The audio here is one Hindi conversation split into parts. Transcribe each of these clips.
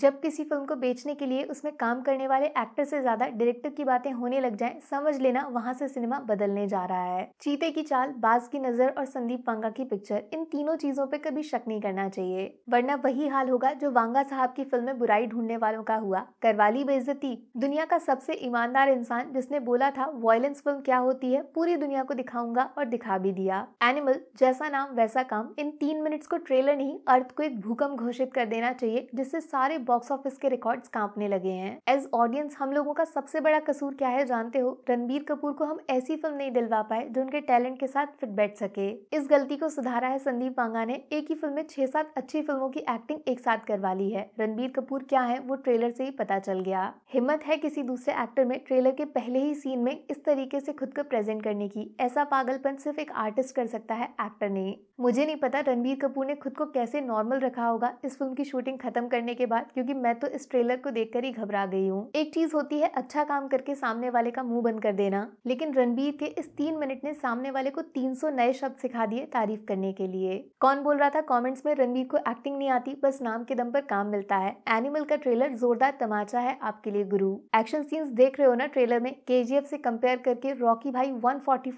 जब किसी फिल्म को बेचने के लिए उसमें काम करने वाले एक्टर से ज्यादा डायरेक्टर की बातें होने लग जाएं समझ लेना वहां से सिनेमा बदलने जा रहा है चीते की चाल बाज की नजर और संदीप वांगा की पिक्चर इन तीनों चीजों पे कभी शक नहीं करना चाहिए वरना वही हाल होगा जो वांगा साहब की फिल्म में बुराई ढूंढने वालों का हुआ करवाली बेइज्जती दुनिया का सबसे ईमानदार इंसान जिसने बोला था वॉयलेंस फिल्म क्या होती है पूरी दुनिया को दिखाऊंगा और दिखा भी दिया एनिमल जैसा नाम वैसा काम इन तीन मिनट्स को ट्रेलर नहीं अर्थ को एक भूकंप घोषित कर देना चाहिए जिससे सारे बॉक्स ऑफिस के रिकॉर्ड्स कांपने लगे हैं एज ऑडियंस हम लोगों का सबसे बड़ा कसूर क्या है जानते हो रणबीर कपूर को हम ऐसी फिल्म नहीं दिलवा पाए जो उनके टैलेंट के साथ फिट बैठ सके इस गलती को सुधारा है संदीप वांगा ने एक ही फिल्म में छह सात अच्छी फिल्मों की एक्टिंग एक साथ करवा ली है रणबीर कपूर क्या है वो ट्रेलर से ही पता चल गया हिम्मत है किसी दूसरे एक्टर में ट्रेलर के पहले ही सीन में इस तरीके से खुद को प्रेजेंट करने की ऐसा पागलपन सिर्फ एक आर्टिस्ट कर सकता है एक्टर नहीं मुझे नहीं पता रणबीर कपूर ने खुद को कैसे नॉर्मल रखा होगा इस फिल्म की शूटिंग खत्म करने के बाद क्योंकि मैं तो इस ट्रेलर को देखकर ही घबरा गई हूँ एक चीज होती है अच्छा काम करके सामने वाले का मुंह बंद कर देना लेकिन रणबीर के इस तीन मिनट ने सामने वाले को 300 नए शब्द सिखा दिए तारीफ करने के लिए कौन बोल रहा था कॉमेंट्स में रणबीर को एक्टिंग नहीं आती बस नाम के दम पर काम मिलता है एनिमल का ट्रेलर जोरदार तमाचा है आपके लिए गुरु एक्शन सीन्स देख रहे हो ना ट्रेलर में के से कंपेयर करके रॉकी भाई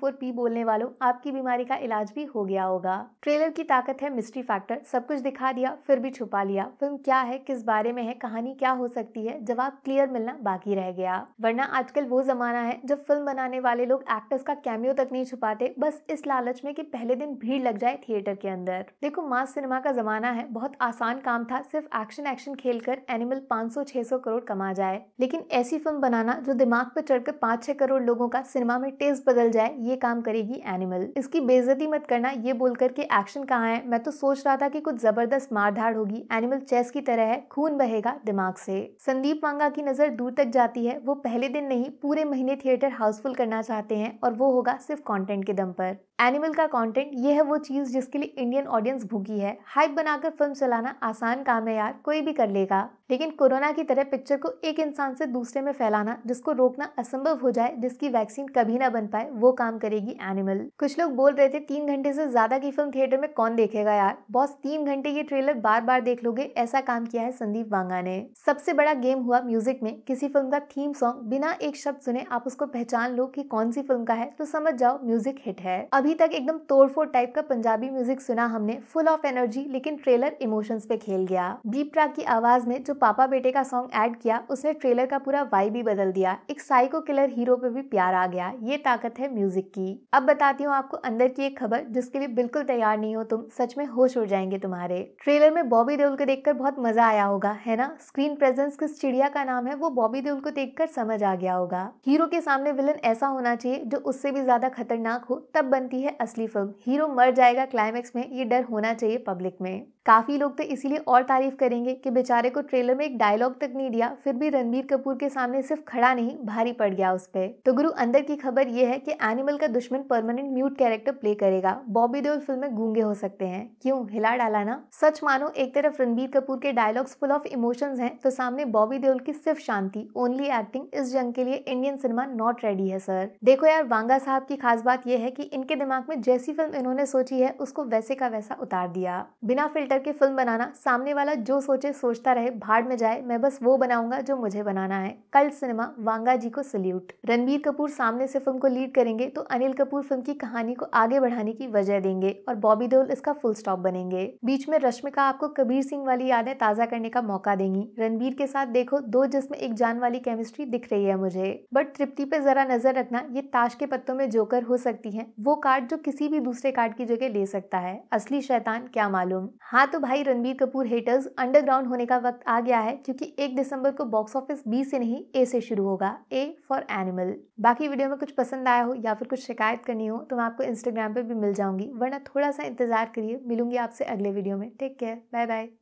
फोर पी बोलने वालों आपकी बीमारी का इलाज भी हो गया होगा ट्रेलर की ताकत है मिस्ट्री फैक्टर सब कुछ दिखा दिया फिर भी छुपा लिया फिल्म क्या है किस बारे बारे में है कहानी क्या हो सकती है जवाब क्लियर मिलना बाकी रह गया वरना आजकल वो जमाना है जब फिल्म बनाने वाले लोग एक्टर्स का कैमियो तक नहीं छुपाते बस इस लालच में कि पहले दिन भीड़ लग जाए थिएटर के अंदर देखो मास सिनेमा का जमाना है बहुत आसान काम था सिर्फ एक्शन एक्शन खेल कर एनिमल पाँच सौ करोड़ कमा जाए लेकिन ऐसी फिल्म बनाना जो दिमाग पर चढ़कर पाँच छह करोड़ लोगों का सिनेमा में टेस्ट बदल जाए ये काम करेगी एनिमल इसकी बेजती मत करना ये बोलकर के एक्शन कहाँ है मैं तो सोच रहा था कि कुछ जबरदस्त मारधाड़ होगी एनिमल चेस की तरह है खून खून बहेगा दिमाग से संदीप मांगा की नजर दूर तक जाती है वो पहले दिन नहीं पूरे महीने थिएटर हाउसफुल करना चाहते हैं और वो होगा सिर्फ कंटेंट के दम पर एनिमल का कंटेंट ये है वो चीज़ जिसके लिए इंडियन ऑडियंस भूखी है हाइप बनाकर फिल्म चलाना आसान काम है यार कोई भी कर लेगा लेकिन कोरोना की तरह पिक्चर को एक इंसान से दूसरे में फैलाना जिसको रोकना असंभव हो जाए जिसकी वैक्सीन कभी ना बन पाए वो काम करेगी एनिमल कुछ लोग बोल रहे थे तीन घंटे से ज्यादा की फिल्म थिएटर में कौन देखेगा यार बॉस तीन घंटे ये ट्रेलर बार बार देख लोगे ऐसा काम किया है संदीप वांगा ने सबसे बड़ा गेम हुआ म्यूजिक में किसी फिल्म का थीम सॉन्ग बिना एक शब्द सुने आप उसको पहचान लो की कौन सी फिल्म का है तो समझ जाओ म्यूजिक हिट है अभी अभी तक एकदम तोड़फोड़ टाइप का पंजाबी म्यूजिक सुना हमने फुल ऑफ एनर्जी लेकिन ट्रेलर इमोशंस पे खेल गया दीप ट्रैक की आवाज में जो पापा बेटे का सॉन्ग ऐड किया उसने ट्रेलर का पूरा वाइब ही बदल दिया एक साइको किलर हीरो पे भी प्यार आ गया ये ताकत है म्यूजिक की अब बताती हूँ आपको अंदर की एक खबर जिसके लिए बिल्कुल तैयार नहीं हो तुम सच में होश उड़ जाएंगे तुम्हारे ट्रेलर में बॉबी देओल को देखकर बहुत मजा आया होगा है ना स्क्रीन प्रेजेंस किस चिड़िया का नाम है वो बॉबी देओल को देखकर समझ आ गया होगा हीरो के सामने विलन ऐसा होना चाहिए जो उससे भी ज्यादा खतरनाक हो तब बनती रही है असली फिल्म हीरो मर जाएगा क्लाइमेक्स में ये डर होना चाहिए पब्लिक में काफी लोग तो इसीलिए और तारीफ करेंगे कि बेचारे को ट्रेलर में एक डायलॉग तक नहीं दिया फिर भी रणबीर कपूर के सामने सिर्फ खड़ा नहीं भारी पड़ गया उस पर तो गुरु अंदर की खबर ये है कि एनिमल का दुश्मन परमानेंट म्यूट कैरेक्टर प्ले करेगा बॉबी देओल फिल्म में गूंगे हो सकते हैं क्यों हिला डाला ना सच मानो एक तरफ रणबीर कपूर के डायलॉग्स फुल ऑफ इमोशंस हैं तो सामने बॉबी देओल की सिर्फ शांति ओनली एक्टिंग इस जंग के लिए इंडियन सिनेमा नॉट रेडी है सर देखो यार वांगा साहब की खास बात यह है कि इनके दिमाग में जैसी फिल्म इन्होंने सोची है उसको वैसे का वैसा उतार दिया बिना फिल्टर के फिल्म बनाना सामने वाला जो सोचे सोचता रहे भाड़ में जाए मैं बस वो बनाऊंगा जो मुझे बनाना है कल सिनेमा वांगा जी को सल्यूट रणबीर कपूर सामने से फिल्म को लीड करेंगे तो अनिल कपूर फिल्म की कहानी को आगे बढ़ाने की वजह देंगे और बॉबी देओल इसका फुल स्टॉप बनेंगे बीच में रश्मिका आपको कबीर सिंह वाली यादें ताजा करने का मौका देंगी रणबीर के साथ देखो दो जिसमें एक जान वाली केमिस्ट्री दिख रही है मुझे बट तृप्ति पे जरा नजर रखना ये ताश के पत्तों में जोकर हो सकती है वो का कार्ड जो किसी भी दूसरे कार्ड की जगह ले सकता है असली शैतान क्या मालूम हाँ तो भाई रणबीर कपूर हेटर्स अंडरग्राउंड होने का वक्त आ गया है क्योंकि एक दिसंबर को बॉक्स ऑफिस बी से नहीं ए से शुरू होगा ए फॉर एनिमल बाकी वीडियो में कुछ पसंद आया हो या फिर कुछ शिकायत करनी हो तो मैं आपको इंस्टाग्राम पर भी मिल जाऊंगी वरना थोड़ा सा इंतजार करिए मिलूंगी आपसे अगले वीडियो में टेक केयर बाय बाय